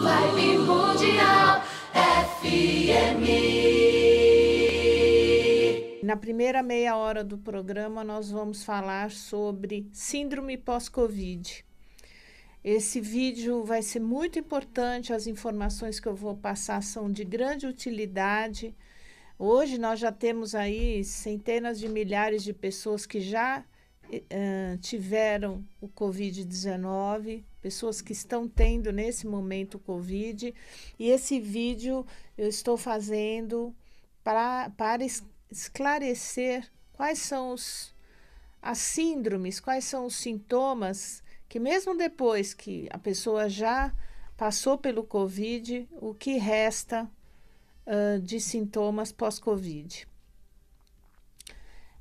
Live Mundial FM. Na primeira meia hora do programa, nós vamos falar sobre síndrome pós-Covid. Esse vídeo vai ser muito importante, as informações que eu vou passar são de grande utilidade. Hoje nós já temos aí centenas de milhares de pessoas que já uh, tiveram o Covid-19, pessoas que estão tendo nesse momento o Covid. E esse vídeo eu estou fazendo pra, para esclarecer quais são os, as síndromes, quais são os sintomas que, mesmo depois que a pessoa já passou pelo Covid, o que resta uh, de sintomas pós-Covid.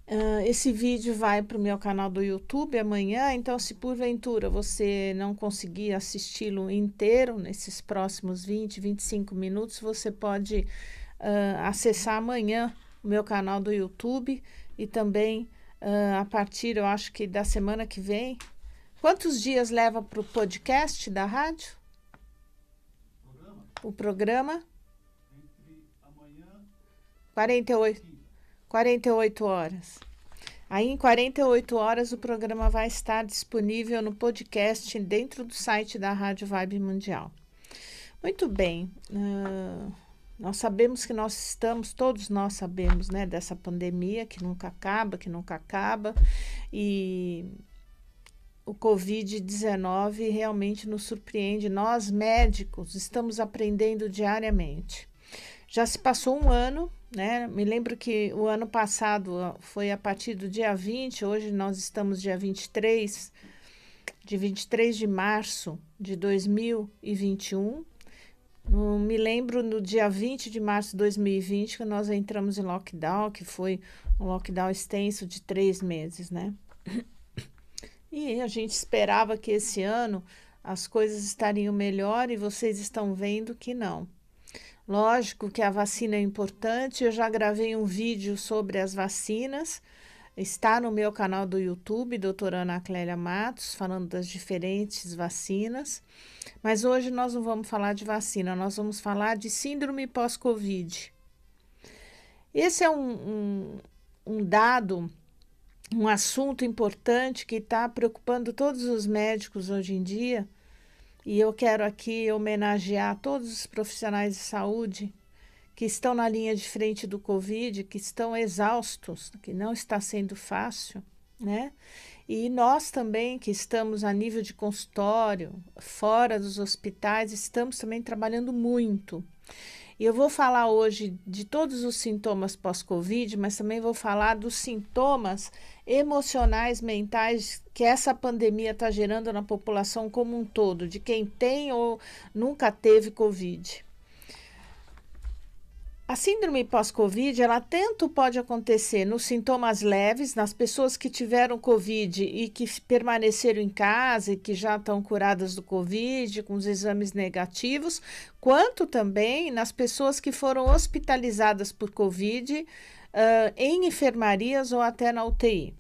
Uh, esse vídeo vai para o meu canal do YouTube amanhã, então se porventura você não conseguir assisti-lo inteiro nesses próximos 20, 25 minutos, você pode uh, acessar amanhã o meu canal do YouTube e também uh, a partir, eu acho que da semana que vem. Quantos dias leva para o podcast da rádio? Programa. O programa? Entre amanhã. 48. 48 horas. Aí, em 48 horas, o programa vai estar disponível no podcast dentro do site da Rádio Vibe Mundial. Muito bem. Uh, nós sabemos que nós estamos, todos nós sabemos, né, dessa pandemia que nunca acaba, que nunca acaba. E o Covid-19 realmente nos surpreende. Nós, médicos, estamos aprendendo diariamente. Já se passou um ano, né? Me lembro que o ano passado foi a partir do dia 20, hoje nós estamos dia 23, de 23 de março de 2021. me lembro no dia 20 de março de 2020 que nós entramos em lockdown, que foi um lockdown extenso de três meses, né? E a gente esperava que esse ano as coisas estariam melhor e vocês estão vendo que não. Lógico que a vacina é importante, eu já gravei um vídeo sobre as vacinas, está no meu canal do YouTube, doutora Ana Clélia Matos, falando das diferentes vacinas. Mas hoje nós não vamos falar de vacina, nós vamos falar de síndrome pós-Covid. Esse é um, um, um dado, um assunto importante que está preocupando todos os médicos hoje em dia e eu quero aqui homenagear todos os profissionais de saúde que estão na linha de frente do Covid, que estão exaustos, que não está sendo fácil, né? E nós também, que estamos a nível de consultório, fora dos hospitais, estamos também trabalhando muito. E eu vou falar hoje de todos os sintomas pós-Covid, mas também vou falar dos sintomas emocionais, mentais que essa pandemia está gerando na população como um todo, de quem tem ou nunca teve Covid. A síndrome pós-Covid, ela tanto pode acontecer nos sintomas leves, nas pessoas que tiveram Covid e que permaneceram em casa e que já estão curadas do Covid, com os exames negativos, quanto também nas pessoas que foram hospitalizadas por Covid uh, em enfermarias ou até na UTI.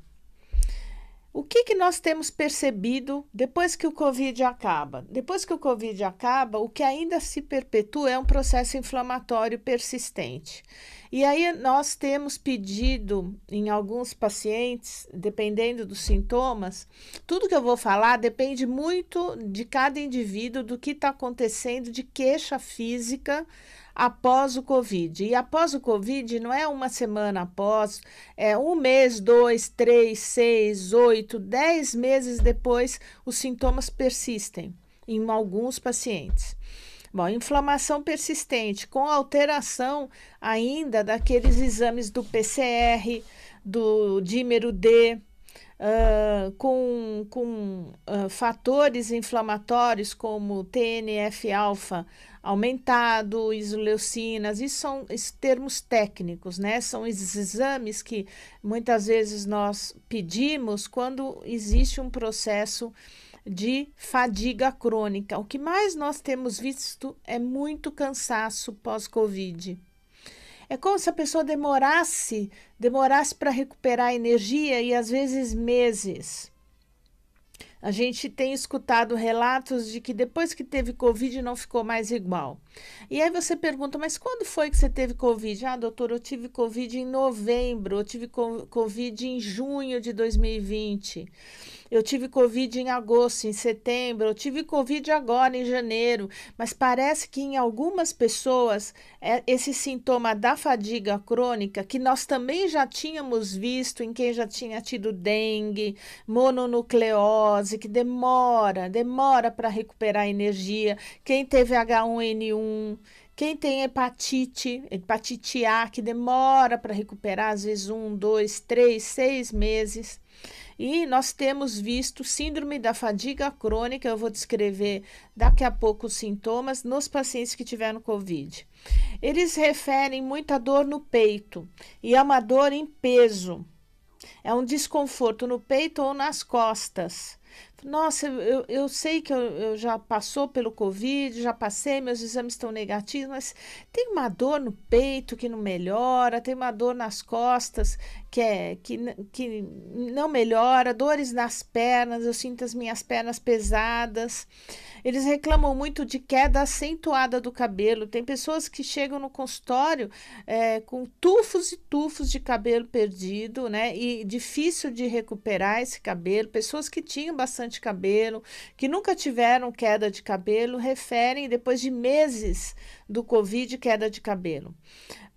O que, que nós temos percebido depois que o Covid acaba? Depois que o Covid acaba, o que ainda se perpetua é um processo inflamatório persistente. E aí nós temos pedido em alguns pacientes, dependendo dos sintomas, tudo que eu vou falar depende muito de cada indivíduo, do que está acontecendo, de queixa física após o Covid. E após o Covid não é uma semana após, é um mês, dois, três, seis, oito, dez meses depois, os sintomas persistem em alguns pacientes. Bom, inflamação persistente, com alteração ainda daqueles exames do PCR, do dímero D, uh, com, com uh, fatores inflamatórios como TNF-alfa aumentado, isoleucinas, isso são termos técnicos, né? São esses exames que muitas vezes nós pedimos quando existe um processo de fadiga crônica. O que mais nós temos visto é muito cansaço pós-Covid. É como se a pessoa demorasse, demorasse para recuperar a energia e às vezes meses. A gente tem escutado relatos de que depois que teve Covid não ficou mais igual. E aí você pergunta, mas quando foi que você teve Covid? Ah, doutor, eu tive Covid em novembro, eu tive Covid em junho de 2020 eu tive Covid em agosto, em setembro, eu tive Covid agora, em janeiro. Mas parece que em algumas pessoas é esse sintoma da fadiga crônica, que nós também já tínhamos visto em quem já tinha tido dengue, mononucleose, que demora, demora para recuperar energia, quem teve H1N1. Quem tem hepatite, hepatite A, que demora para recuperar, às vezes um, dois, três, seis meses. E nós temos visto síndrome da fadiga crônica, eu vou descrever daqui a pouco os sintomas nos pacientes que tiveram COVID. Eles referem muita dor no peito e é uma dor em peso. É um desconforto no peito ou nas costas. Nossa, eu, eu sei que eu, eu, já passou pelo Covid, já passei, meus exames estão negativos, mas tem uma dor no peito que não melhora, tem uma dor nas costas que, é, que, que não melhora, dores nas pernas, eu sinto as minhas pernas pesadas. Eles reclamam muito de queda acentuada do cabelo. Tem pessoas que chegam no consultório é, com tufos e tufos de cabelo perdido, né? E difícil de recuperar esse cabelo. Pessoas que tinham bastante cabelo, que nunca tiveram queda de cabelo, referem depois de meses do Covid queda de cabelo.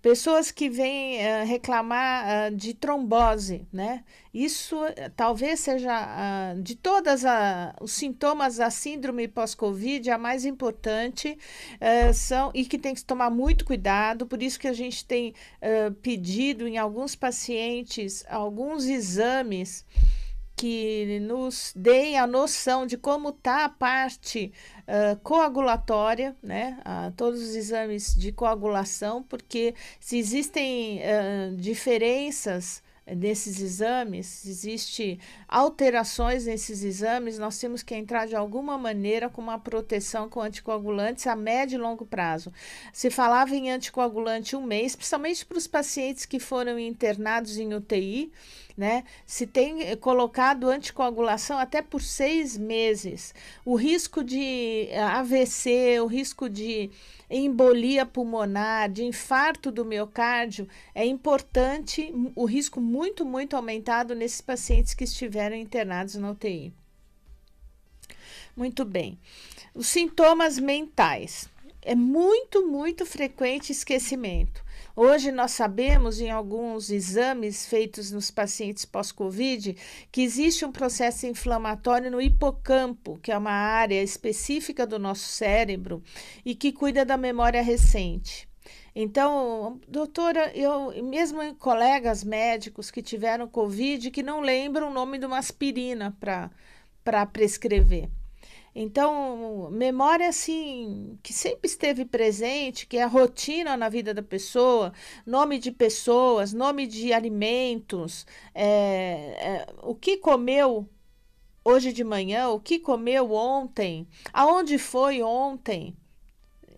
Pessoas que vêm uh, reclamar uh, de trombose, né? Isso eh, talvez seja, ah, de todos os sintomas da síndrome pós-Covid, a mais importante eh, são, e que tem que tomar muito cuidado, por isso que a gente tem pedido em alguns pacientes alguns exames que nos deem a noção de como está a parte uh, coagulatória, né? Uh, todos os exames de coagulação, porque se existem uh, diferenças nesses exames, se existem alterações nesses exames, nós temos que entrar de alguma maneira com uma proteção com anticoagulantes a médio e longo prazo. Se falava em anticoagulante um mês, principalmente para os pacientes que foram internados em UTI né? Se tem eh, colocado anticoagulação até por seis meses, o risco de eh, AVC, o risco de embolia pulmonar, de infarto do miocárdio, é importante, o risco muito, muito aumentado nesses pacientes que estiveram internados na UTI. Muito bem. Os sintomas mentais. É muito, muito frequente esquecimento. Hoje nós sabemos em alguns exames feitos nos pacientes pós-Covid que existe um processo inflamatório no hipocampo, que é uma área específica do nosso cérebro e que cuida da memória recente. Então, doutora, eu mesmo em colegas médicos que tiveram Covid que não lembram o nome de uma aspirina para prescrever. Então, memória assim que sempre esteve presente, que é a rotina na vida da pessoa, nome de pessoas, nome de alimentos, é, é, o que comeu hoje de manhã, o que comeu ontem, aonde foi ontem.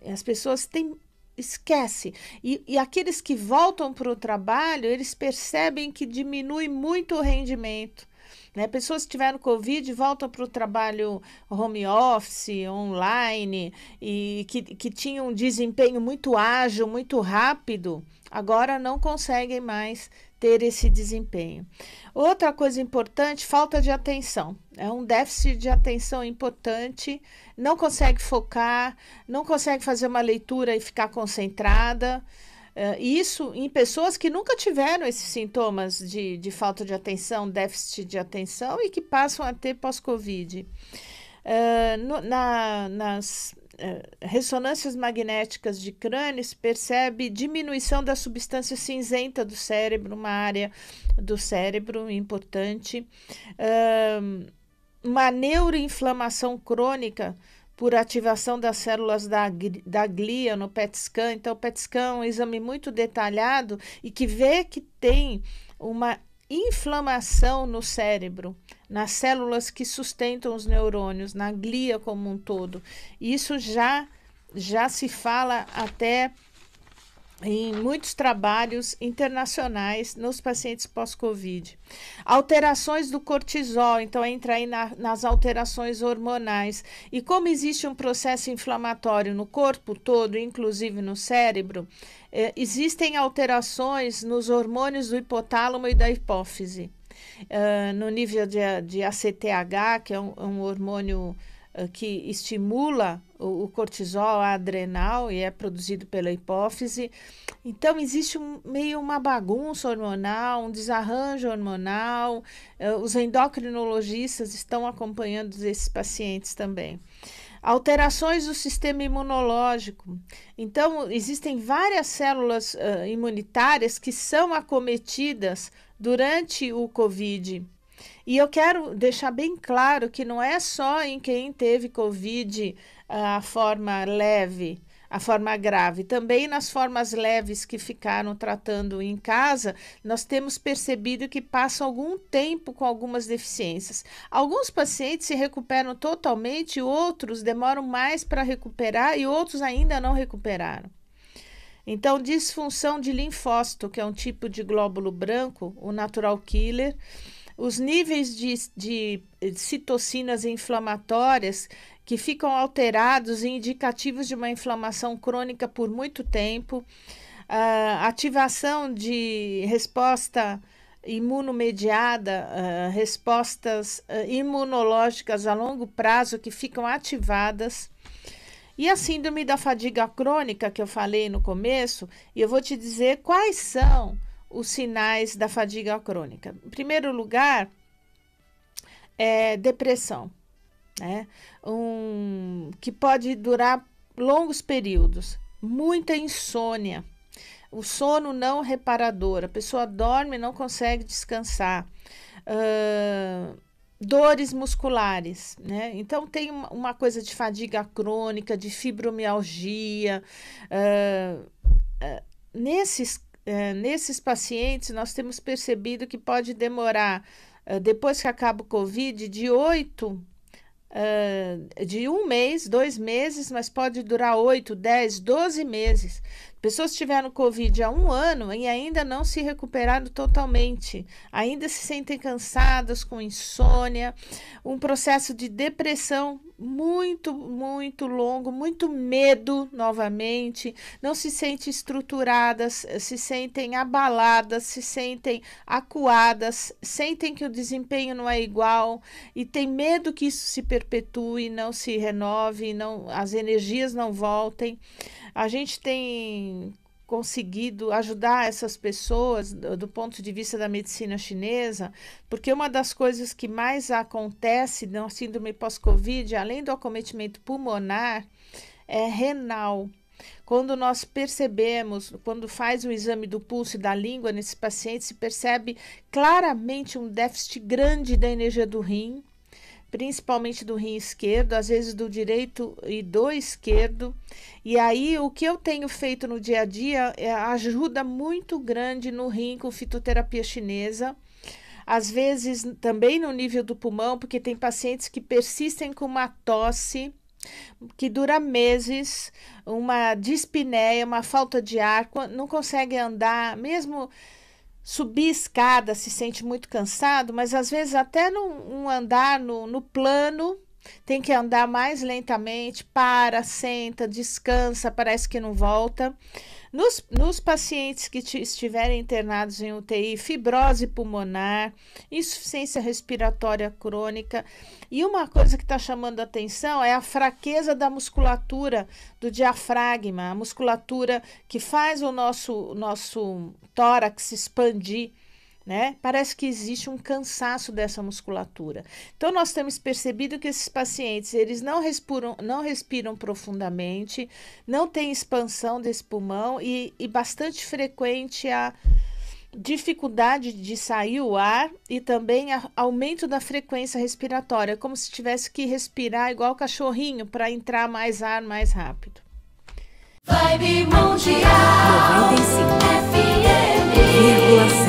As pessoas têm esquece. E, e, aqueles que voltam para o trabalho, eles percebem que diminui muito o rendimento. Né? Pessoas que tiveram Covid voltam para o trabalho home office, online, e que, que tinham um desempenho muito ágil, muito rápido, agora não conseguem mais ter esse desempenho. Outra coisa importante, falta de atenção. É um déficit de atenção importante, não consegue focar, não consegue fazer uma leitura e ficar concentrada. Uh, isso em pessoas que nunca tiveram esses sintomas de, de falta de atenção, déficit de atenção e que passam a ter pós-Covid. Uh, na, nas uh, ressonâncias magnéticas de crânio, percebe diminuição da substância cinzenta do cérebro, uma área do cérebro importante, uma neuroinflamação crônica por ativação das células da, da glia no PET scan. Então, o PET scan é um exame muito detalhado e que vê que tem uma inflamação no cérebro, nas células que sustentam os neurônios, na glia como um todo. Isso já já se fala até em muitos trabalhos internacionais nos pacientes pós-Covid. Alterações do cortisol, então entra aí na, nas alterações hormonais. E como existe um processo inflamatório no corpo todo, inclusive no cérebro, eh, existem alterações nos hormônios do hipotálamo e da hipófise. Uh, no nível de, de ACTH, que é um, um hormônio eh, que estimula o, cortisol adrenal e é produzido pela hipófise. Então, existe um, meio uma bagunça hormonal, um desarranjo hormonal. Eh, os endocrinologistas estão acompanhando esses pacientes também. Alterações do sistema imunológico. Então, existem várias células uh, imunitárias que são acometidas durante o Covid e eu quero deixar bem claro que não é só em quem teve Covid ah, a forma leve, a forma grave. Também nas formas leves que ficaram tratando em casa, nós temos percebido que passa algum tempo com algumas deficiências. Alguns pacientes se recuperam totalmente, outros demoram mais para recuperar e outros ainda não recuperaram. Então, disfunção de linfócito, que é um tipo de glóbulo branco, o natural killer, os níveis de, de citocinas inflamatórias que ficam alterados e indicativos de uma inflamação crônica por muito tempo, a ativação de resposta imunomediada, uh, respostas uh, imunológicas a longo prazo que ficam ativadas. E a síndrome da fadiga crônica que eu falei no começo, e eu vou te dizer quais são os sinais da fadiga crônica? Em primeiro lugar, é depressão, né? Um, que pode durar longos períodos, muita insônia, o sono não reparador, a pessoa dorme e não consegue descansar. Uh, dores musculares, né? Então tem uma coisa de fadiga crônica, de fibromialgia. Uh, uh, nesses é, nesses pacientes, nós temos percebido que pode demorar, é, depois que acaba o Covid, de oito eh, de um mês, dois meses, mas pode durar oito dez doze meses. Pessoas que tiveram Covid há um ano e ainda não se recuperaram totalmente, ainda se sentem cansadas, com insônia, um processo de depressão muito, muito longo, muito medo novamente, não se sentem estruturadas, se sentem abaladas, se sentem acuadas, sentem que o desempenho não é igual e tem medo que isso se perpetue, não se renove, não as energias não voltem. A gente tem conseguido ajudar essas pessoas do ponto de vista da medicina chinesa, porque uma das coisas que mais acontece na síndrome pós-Covid, além do acometimento pulmonar, é renal. Quando nós percebemos, quando faz o exame do pulso e da língua nesse paciente, se percebe claramente um déficit grande da energia do rim, principalmente do rim esquerdo, às vezes do direito e do esquerdo. E aí o que eu tenho feito no dia a dia é ajuda muito grande no rim com fitoterapia chinesa. Às vezes também no nível do pulmão, porque tem pacientes que persistem com uma tosse que dura meses, uma dispneia, uma falta de ar, não consegue andar, mesmo subir escada se sente muito cansado, mas às vezes até num, um andar no, no plano tem que andar mais lentamente, para, senta, descansa, parece que não volta. Nos, nos pacientes que estiverem internados em UTI, fibrose pulmonar, insuficiência respiratória crônica, e uma coisa que está chamando a atenção é a fraqueza da musculatura do diafragma, a musculatura que faz o nosso, nosso tórax expandir. Né? Parece que existe um cansaço dessa musculatura. Então nós temos percebido que esses pacientes, eles não respiram, não respiram profundamente, não tem expansão desse pulmão e, e bastante frequente a dificuldade de sair o ar e também aumento da frequência respiratória, como se tivesse que respirar igual cachorrinho para entrar mais ar mais rápido. Vibe Mundial 95,5